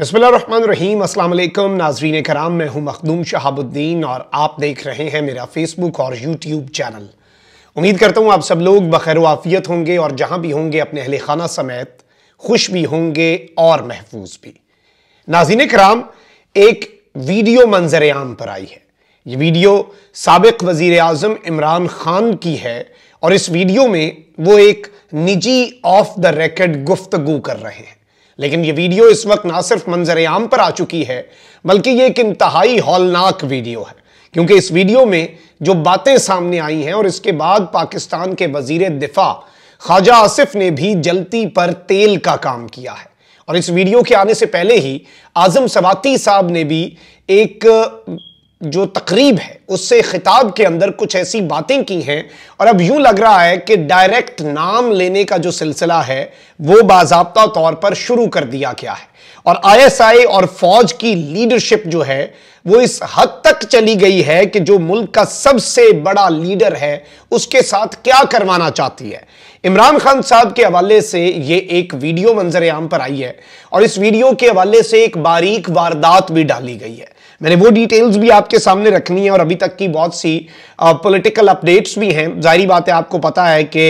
बसमीम अल्लाम नाजरीन कराम मैं हूँ मखदूम शहाबुद्दीन और आप देख रहे हैं मेरा फ़ेसबुक और यूट्यूब चैनल उम्मीद करता हूँ आप सब लोग बखैर आफियत होंगे और जहाँ भी होंगे अपने अहल खाना समेत खुश भी होंगे और महफूज भी नाजीन कराम एक वीडियो मंजर आम पर आई है ये वीडियो सबक वज़ी अजम इमरान ख़ान की है और इस वीडियो में वो एक निजी ऑफ द रेकड गुफ्तगु कर रहे हैं लेकिन ये वीडियो इस वक्त ना सिर्फ मंजर आम पर आ चुकी है बल्कि ये एक इंतहाई हौलनाक वीडियो है क्योंकि इस वीडियो में जो बातें सामने आई हैं और इसके बाद पाकिस्तान के वजीर दिफा ख्वाजा आसिफ ने भी जलती पर तेल का काम किया है और इस वीडियो के आने से पहले ही आजम सवाती साहब ने भी एक जो तकरीब है उससे ख़िताब के अंदर कुछ ऐसी बातें की हैं और अब यूं लग रहा है कि डायरेक्ट नाम लेने का जो सिलसिला है वो बाबा तौर पर शुरू कर दिया गया है और आईएसआई और फौज की लीडरशिप जो है वो इस हद तक चली गई है कि जो मुल्क का सबसे बड़ा लीडर है उसके साथ क्या करवाना चाहती है इमरान खान साहब के हवाले से ये एक वीडियो मंजर आम पर आई है और इस वीडियो के हवाले से एक बारीक वारदात भी डाली गई है मैंने वो डिटेल्स भी आपके सामने रखनी है और अभी तक की बहुत सी पॉलिटिकल अपडेट्स भी हैं जाहिर बात है आपको पता है कि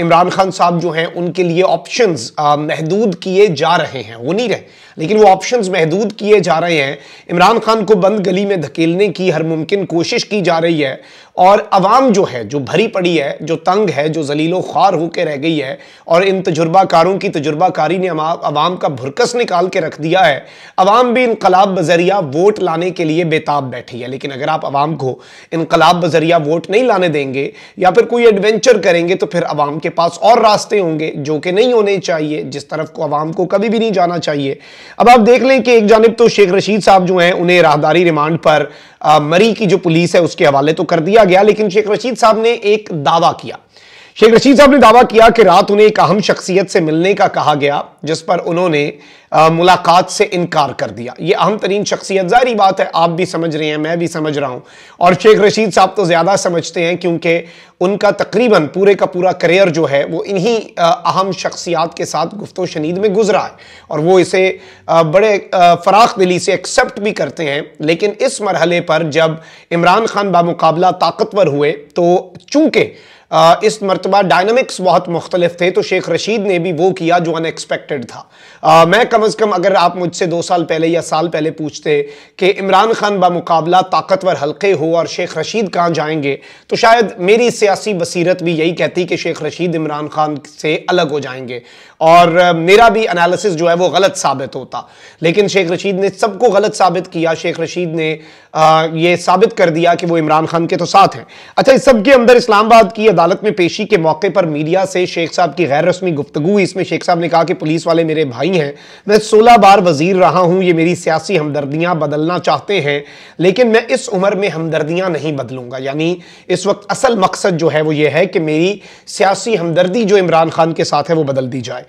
इमरान खान साहब जो हैं उनके लिए ऑप्शंस महदूद किए जा रहे हैं वो नहीं रहे लेकिन वो ऑप्शंस महदूद किए जा रहे हैं इमरान खान को बंद गली में धकेलने की हर मुमकिन कोशिश की जा रही है और अवाम जो है जो भरी पड़ी है जो तंग है जो जलीलो ख्वार होकर रह गई है और इन तजुर्बाकारों की तजुर्बाकारी ने आवाम का भुरकस निकाल के रख दिया है अवाम भी इनकलाब बजरिया वोट लाने के लिए बेताब बैठी है लेकिन अगर आप आवाम को इनकलाब बजरिया वोट नहीं लाने देंगे या फिर कोई एडवेंचर करेंगे तो फिर अवाम के पास और रास्ते होंगे जो कि नहीं होने चाहिए जिस तरफ को आवाम को कभी भी नहीं जाना चाहिए अब आप देख लें कि एक जानब तो शेख रशीद साहब जो हैं उन्हें राहदारी रिमांड पर आ, मरी की जो पुलिस है उसके हवाले तो कर दिया गया लेकिन शेख रशीद साहब ने एक दावा किया शेख रशीद साहब ने दावा किया कि रात उन्हें एक अहम शख्सियत से मिलने का कहा गया जिस पर उन्होंने मुलाकात से इनकार कर दिया ये अहम तरीन शख्सियत जारी बात है आप भी समझ रहे हैं मैं भी समझ रहा हूँ और शेख रशीद साहब तो ज़्यादा समझते हैं क्योंकि उनका तकरीबन पूरे का पूरा करियर जो है वो इन्हीं अहम शख्सियात के साथ गुफ्तो शनीद में गुजरा है और वो इसे बड़े फराख दिली से एक्सेप्ट भी करते हैं लेकिन इस मरहले पर जब इमरान खान बामुकाबला ताकतवर हुए तो चूंकि इस मरतबा डायनमिक्स बहुत मुख्तलिफ थे तो शेख रशीद ने भी वो किया जो अनएक्सपेक्टेड था आ, मैं कम अज़ कम अगर आप मुझसे दो साल पहले या साल पहले पूछते कि इमरान खान बामुकाबला ताकतवर हल्के हो और शेख रशीद कहाँ जाएंगे तो शायद मेरी सियासी बसीरत भी यही कहती कि शेख रशीद इमरान खान से अलग हो जाएंगे और मेरा भी अनालिसिस जो है वो गलत साबित होता लेकिन शेख रशीद ने सबको गलत साबित किया शेख रशीद ने आ, ये साबित कर दिया कि वो इमरान खान के तो साथ हैं अच्छा इस सबके अंदर इस्लामाबाद की अदालत में पेशी के मौके पर मीडिया से शेख साहब की गैर रस्मी गुफ्तु हुई इसमें शेख साहब ने कहा कि पुलिस वाले मेरे भाई हैं मैं सोलह बार वजीर रहा हूं ये मेरी सियासी हमदर्दियां बदलना चाहते हैं लेकिन मैं इस उम्र में हमदर्दियां नहीं बदलूंगा यानी इस वक्त असल मकसद जो है वो ये है कि मेरी सियासी हमदर्दी जो इमरान खान के साथ है वो बदल दी जाए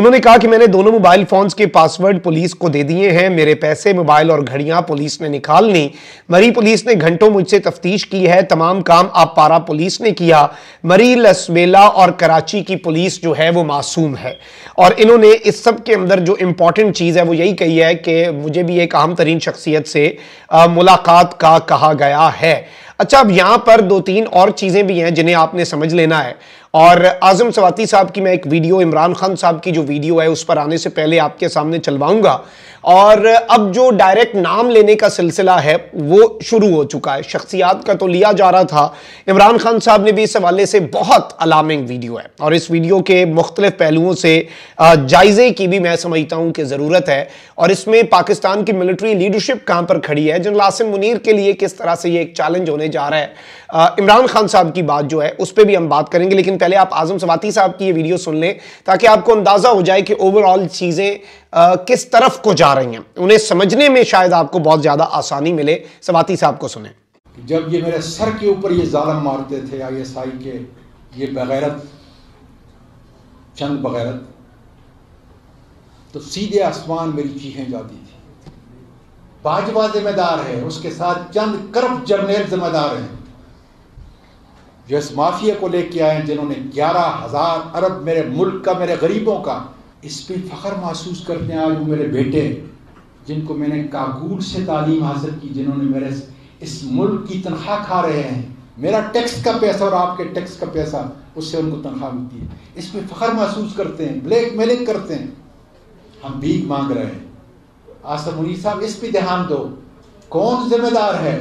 उन्होंने कहा कि मैंने दोनों मोबाइल फोन्स के पासवर्ड पुलिस को दे दिए हैं मेरे पैसे मोबाइल और घड़ियां पुलिस ने निकाल ली मरी पुलिस ने घंटों मुझसे तफ्तीश की है तमाम काम आप पारा पुलिस ने किया मरी लसमेला और कराची की पुलिस जो है वो मासूम है और इन्होंने इस सब के अंदर जो इम्पॉर्टेंट चीज़ है वो यही कही है कि मुझे भी एक अहम तरीन शख्सियत से मुलाकात का कहा गया है अच्छा अब यहाँ पर दो तीन और चीज़ें भी हैं जिन्हें आपने समझ लेना है और आजम सवाती साहब की मैं एक वीडियो इमरान खान साहब की जो वीडियो है उस पर आने से पहले आपके सामने चलवाऊंगा और अब जो डायरेक्ट नाम लेने का सिलसिला है वो शुरू हो चुका है शख्सियात का तो लिया जा रहा था इमरान खान साहब ने भी इस हवाले से बहुत अलार्मिंग वीडियो है और इस वीडियो के मुख्तलिफ पहलुओं से जायजे की भी मैं समझता हूँ कि ज़रूरत है और इसमें पाकिस्तान की मिलिट्री लीडरशिप कहाँ पर खड़ी है जनरल आसिम मुनीर के लिए किस तरह से ये एक चैलेंज होने जा रहा है इमरान खान साहब की बात जो है उस पर भी हम बात करेंगे लेकिन पहले आप आजम सवाती साहब की ये वीडियो सुन लें ताकि आपको अंदाज़ा हो जाए कि ओवरऑल चीज़ें किस तरफ को जा रही हैं उन्हें समझने में शायद आपको बहुत ज़्यादा आसानी मिले सवाती साहब को सुने जब ये मेरे सर के ऊपर ये जालम मारते थे आई एस आई के ये बगैरत चंद बगैरत तो सीधे आसमान मेरी चीखें जाती थी बाजवा जिम्मेदार है उसके साथ चंद करप जर्नेल जिम्मेदार हैं जो इस माफिया को लेके आए जिन्होंने ग्यारह हजार अरब मेरे मुल्क का मेरे गरीबों का इस पर फ़ख्र महसूस करते हैं आज वो मेरे बेटे जिनको मैंने कागूर से तालीम हासिल की जिन्होंने मेरे इस मुल्क की तनख्वाह खा रहे हैं मेरा टैक्स का पैसा और आपके टैक्स का पैसा उससे उनको तनख्वाह मिलती है इस पर फ़ख्र महसूस करते हैं ब्लैक मेलिंग करते हैं हम भीख मांग रहे हैं आसम मुनी साहब इस पर ध्यान दो कौन जिम्मेदार है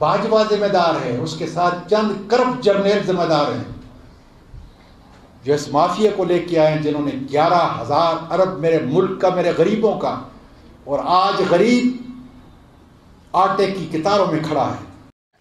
भाजपा जिम्मेदार है उसके साथ चंद करप जर्नेल जिम्मेदार हैं जो इस माफिया को लेके आए हैं जिन्होंने ग्यारह हज़ार अरब मेरे मुल्क का मेरे गरीबों का और आज गरीब आटे की कितारों में खड़ा है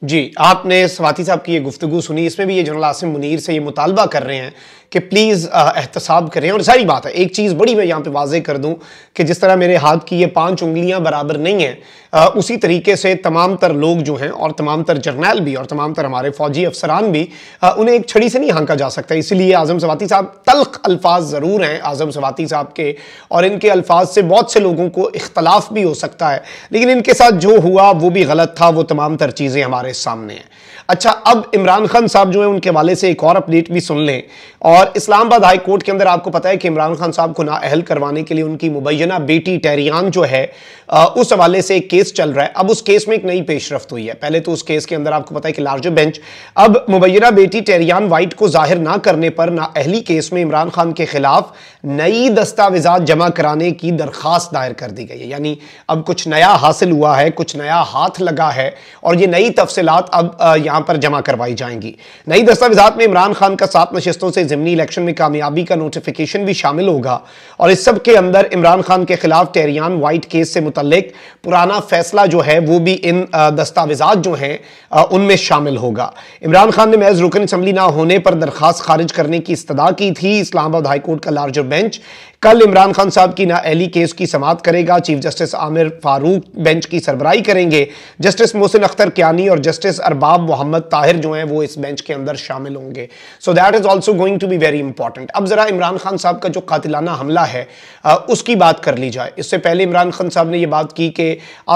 जी आपने स्वाति साहब की ये गुफ्तु सुनी इसमें भी ये जनरल आसिम मुनीर से ये मुतालबा कर रहे हैं कि प्लीज़ एहतसाब करें और सारी बात है एक चीज़ बड़ी मैं यहाँ पे वाजे कर दूँ कि जिस तरह मेरे हाथ की ये पांच उंगलियाँ बराबर नहीं हैं उसी तरीके से तमाम तर लोग जो हैं और तमाम तर जर्नैल भी और तमाम तर हमारे फौजी अफसरान भी आ, उन्हें एक छड़ी से नहीं हाँका जा सकता इसीलिए आज़म सवाति साहब तलख अल्फाज ज़रूर हैं आज़म सवाति साहब के और इनके अल्फाज से बहुत से लोगों को इख्तलाफ भी हो सकता है लेकिन इनके साथ जो हुआ वो भी गलत था वो तमाम तर चीज़ें हमारे हमारे सामने है अच्छा अब इमरान खान साहब जो है उनके वाले से एक और अपडेट भी सुन लें और इस्लामाबाद हाई कोर्ट के अंदर आपको पता है कि इमरान खान साहब को नाअहल करवाने के लिए उनकी मुबैना बेटी टेरियान जो है उस हवाले से एक केस चल रहा है अब उस केस में एक नई पेशरफ्त हुई है पहले तो उस केस के अंदर आपको पता है कि लार्जर बेंच अब मुबैना बेटी टेरियान वाइट को जाहिर ना करने पर नाअहली केस में इमरान खान के खिलाफ नई दस्तावेजा जमा कराने की दरखास्त दायर कर दी गई है यानी अब कुछ नया हासिल हुआ है कुछ नया हाथ लगा है और ये नई तफसर तफसलत अब यहाँ पर जमा करवाई जाएंगी नई दस्तावेजा में इमरान खान का सात नशस्तों से ज़मनी इलेक्शन में कामयाबी का नोटिफिकेशन भी शामिल होगा और इस सब के अंदर इमरान खान के खिलाफ टेरियान वाइट केस से मुतलक पुराना फैसला जो है वो भी इन दस्तावेजा जो हैं उनमें शामिल होगा इमरान खान ने महज रुकन असम्बली ना होने पर दरख्वास्त खारिज करने की इस्तः की थी इस्लामाबाद हाईकोर्ट का लार्जर बेंच कल इमरान खान साहब की नाअहली केस की समाप्त करेगा chief justice Aamir Farooq bench की सरबराही करेंगे जस्टिस मोहसिन अख्तर क्यानी और जस्टिस अरबाब मोहम्मद ताहिर जो हैं वो इस बेंच के अंदर शामिल होंगे so that is also going to be very important अब ज़रा इमरान खान साहब का जो कातिलाना हमला है आ, उसकी बात कर ली जाए इससे पहले इमरान खान साहब ने यह बात की कि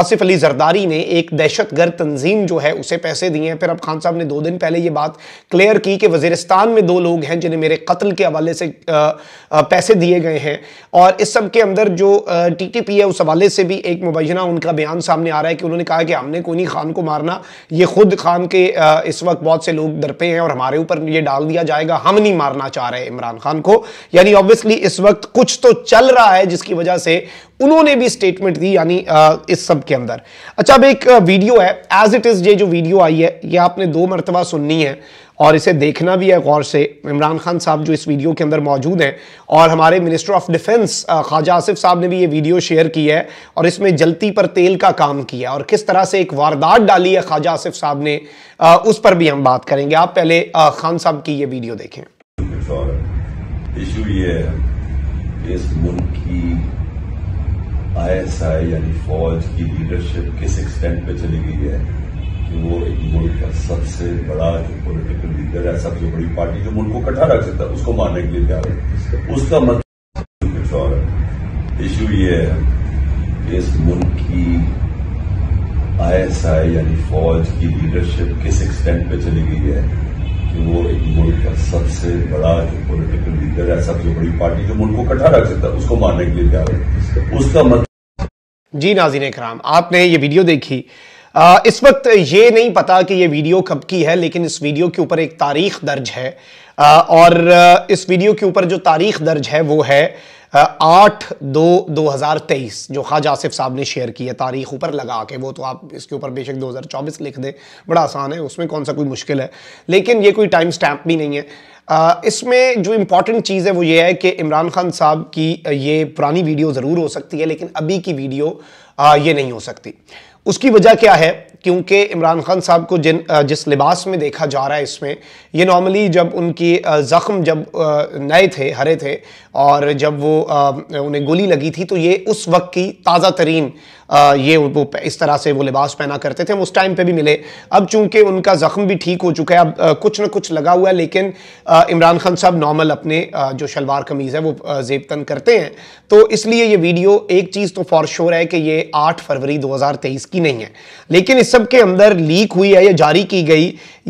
आसिफ अली जरदारी ने एक दहशत गर्द तंजीम जो है उसे पैसे दिए हैं फिर अब खान साहब ने दो दिन पहले ये बात क्लियर की कि वजीरस्तान में दो लोग हैं जिन्हें मेरे कत्ल के हवाले से आ, आ, पैसे दिए गए हैं हैं और इस सब के अंदर जो टी टी पी है उस हवाले से भी एक मुबैना उनका बयान सामने आ रहा है कि उन्होंने कहा कि हमने कोनी खान को मारना ये खुद खान के इस वक्त बहुत से लोग दरपे हैं और हमारे ऊपर ये डाल दिया जाएगा हम नहीं मारना चाह रहे इमरान खान को यानी ऑब्वियसली इस वक्त कुछ तो चल रहा है जिसकी वजह से उन्होंने भी स्टेटमेंट दी यानी इस सब के अंदर अच्छा अब एक वीडियो है एज इट इज़ ये जो वीडियो आई है ये आपने दो मरतबा सुननी है और इसे देखना भी है गौर से इमरान खान साहब जो इस वीडियो के अंदर मौजूद हैं और हमारे minister of defence Khawaja Asif साहब ने भी ये वीडियो शेयर की है और इसमें जलती पर तेल का काम किया और किस तरह से एक वारदात डाली है ख्वाजा आसिफ साहब ने आ, उस पर भी हम बात करेंगे आप पहले आ, खान साहब की ये वीडियो देखें इस मुल्क की यानी फौज की लीडरशिप किस एक्सटेंट पे चली गई है कि वो एक मुल्क का सबसे बड़ा जो पोलिटिकल लीडर है सबसे बड़ी पार्टी जो मुल्क को कटा रख सकता है उसको मारने के लिए तैयार है उसका मतलब कुछ और इश्यू ये है कि इस मुल्क की आईएसआई यानी फौज की लीडरशिप किस एक्सटेंट पे चली गई है कि वो एक मुल्क का सबसे बड़ा जो पोलिटिकल लीडर है सबसे बड़ी पार्टी जो मुल्क को कटा रख सकता है उसको मारने के लिए तैयार है उसका मतलब जी नाजीन कराम आपने ये वीडियो देखी इस वक्त ये नहीं पता कि ये वीडियो कब की है लेकिन इस वीडियो के ऊपर एक तारीख दर्ज है और इस वीडियो के ऊपर जो तारीख दर्ज है वो है आठ दो दो हज़ार तेईस जो ख्वाज आसिफ साहब ने शेयर की है तारीख ऊपर लगा के वो तो आप इसके ऊपर बेशक दो हज़ार चौबीस लिख दें बड़ा आसान है उसमें कौन सा कोई मुश्किल है लेकिन ये कोई टाइम स्टैम्प भी नहीं है इसमें जो इम्पॉर्टेंट चीज़ है वो ये है कि इमरान खान साहब की ये पुरानी वीडियो ज़रूर हो सकती है लेकिन अभी की वीडियो ये नहीं हो सकती उसकी वजह क्या है क्योंकि इमरान खान साहब को जिन जिस लिबास में देखा जा रहा है इसमें ये नॉर्मली जब उनकी ज़ख़्म जब नए थे हरे थे और जब वो उन्हें गोली लगी थी तो ये उस वक्त की ताज़ा तरीन ये वो इस तरह से वो लिबास पहना करते थे हम उस टाइम पे भी मिले अब चूंकि उनका ज़ख़म भी ठीक हो चुका है अब कुछ ना कुछ लगा हुआ है लेकिन इमरान खान साहब नॉर्मल अपने जो शलवार कमीज़ है वो जेब तन करते हैं तो इसलिए ये वीडियो एक चीज़ तो फॉर श्योर है कि ये आठ फरवरी दो की नहीं है लेकिन इस सब के अंदर लीक हुई है या जारी की गई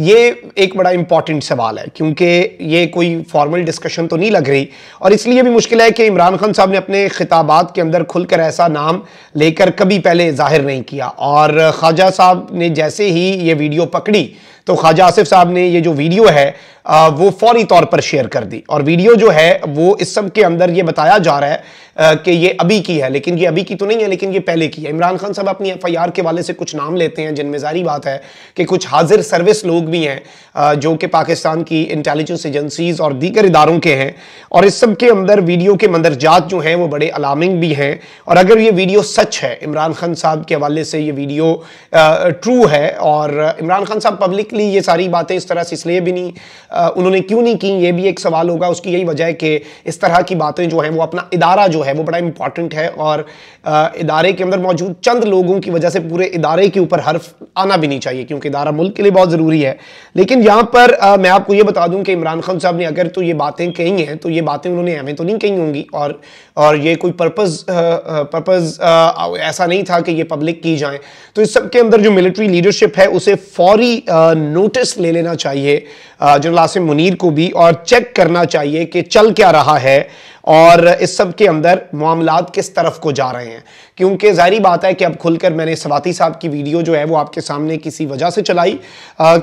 ये एक बड़ा इंपॉर्टेंट सवाल है क्योंकि ये कोई फॉर्मल डिस्कशन तो नहीं लग रही और इसलिए भी मुश्किल है कि इमरान खान साहब ने अपने खिताबात के अंदर खुलकर ऐसा नाम लेकर कभी पहले जाहिर नहीं किया और ख्वाजा साहब ने जैसे ही ये वीडियो पकड़ी तो ख्वाजा आसिफ साहब ने ये जो वीडियो है वो फौरी तौर पर शेयर कर दी और वीडियो जो है वो इस सब के अंदर ये बताया जा रहा है कि ये अभी की है लेकिन ये अभी की तो नहीं है लेकिन ये पहले की है इमरान खान साहब अपनी एफ के वाले से कुछ नाम लेते हैं जिनमें जारी बात है कि कुछ हाजिर सर्विस लोग भी हैं जो कि पाकिस्तान की इंटेलिजेंस एजेंसीज और दीगर इदारों के हैं और इस सब के अंदर वीडियो के मंदरजात जो हैं वो बड़े अलार्मिंग भी हैं और अगर ये वीडियो सच है इमरान खान साहब के हवाले से ये वीडियो ट्रू है और इमरान खान साहब पब्लिकली ये सारी बातें इस तरह से इसलिए भी नहीं उन्होंने क्यों नहीं की ये भी एक सवाल होगा उसकी यही वजह है कि इस तरह की बातें जो हैं वो अपना इदारा जो है वो बड़ा इंपॉर्टेंट है और इदारे के अंदर मौजूद चंद लोगों की वजह से पूरे इदारे के ऊपर हर्फ आना भी नहीं चाहिए क्योंकि इदारा मुल्क के लिए बहुत ज़रूरी है लेकिन यहाँ पर मैं आपको ये बता दूँ कि इमरान खान साहब ने अगर तो ये बातें कही हैं तो ये बातें उन्होंने हमें तो नहीं कही होंगी और और ये कोई पर्पज़ पर्पज़ ऐसा नहीं था कि ये पब्लिक की जाए तो इस सब के अंदर जो मिलिट्री लीडरशिप है उसे फौरी नोटिस ले लेना चाहिए जनरल कासिम मुनीर को भी और चेक करना चाहिए कि चल क्या रहा है और इस सब के अंदर मामला किस तरफ को जा रहे हैं क्योंकि जाहिर बात है कि अब खुलकर मैंने सवाती साहब की वीडियो जो है वो आपके सामने किसी वजह से चलाई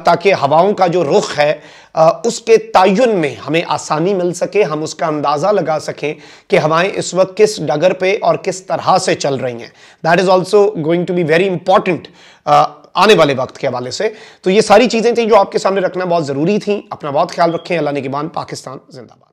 ताकि हवाओं का जो रुख है उसके तयन में हमें आसानी मिल सके हम उसका अंदाज़ा लगा सकें कि हवाएं इस वक्त किस डगर पे और किस तरह से चल रही हैं that is also going to be very important आने वाले वक्त के हवाले से तो ये सारी चीज़ें थी जो आपके सामने रखना बहुत ज़रूरी थी अपना बहुत ख्याल रखें अल्लाह ने बान पाकिस्तान जिंदाबाद